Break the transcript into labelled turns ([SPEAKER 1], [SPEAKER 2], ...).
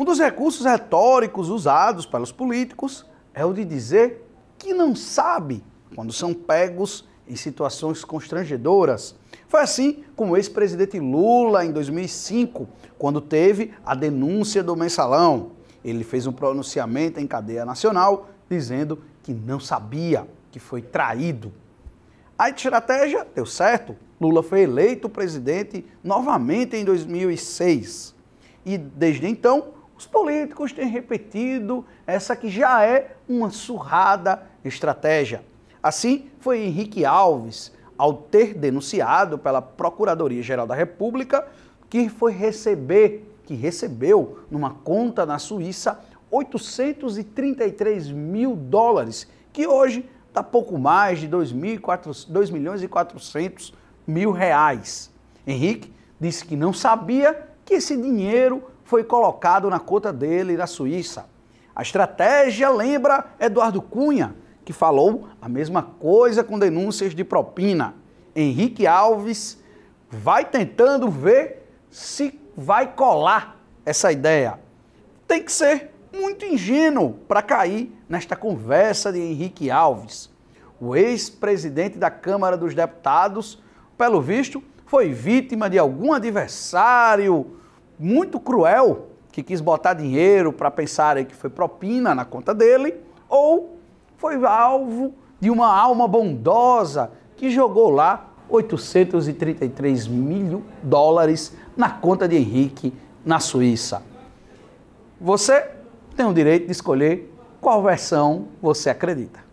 [SPEAKER 1] Um dos recursos retóricos usados pelos políticos é o de dizer que não sabe quando são pegos em situações constrangedoras. Foi assim com o ex-presidente Lula em 2005, quando teve a denúncia do mensalão. Ele fez um pronunciamento em cadeia nacional dizendo que não sabia, que foi traído. A estratégia deu certo. Lula foi eleito presidente novamente em 2006. E desde então, os políticos têm repetido essa que já é uma surrada estratégia. Assim foi Henrique Alves, ao ter denunciado pela Procuradoria-Geral da República que foi receber, que recebeu numa conta na Suíça 833 mil dólares, que hoje está pouco mais de 2 milhões e 400 mil reais. Henrique disse que não sabia que esse dinheiro foi colocado na conta dele na Suíça. A estratégia lembra Eduardo Cunha, que falou a mesma coisa com denúncias de propina. Henrique Alves vai tentando ver se vai colar essa ideia. Tem que ser muito ingênuo para cair nesta conversa de Henrique Alves. O ex-presidente da Câmara dos Deputados, pelo visto, foi vítima de algum adversário muito cruel que quis botar dinheiro para pensarem que foi propina na conta dele, ou foi alvo de uma alma bondosa que jogou lá 833 mil dólares na conta de Henrique na Suíça. Você tem o direito de escolher qual versão você acredita.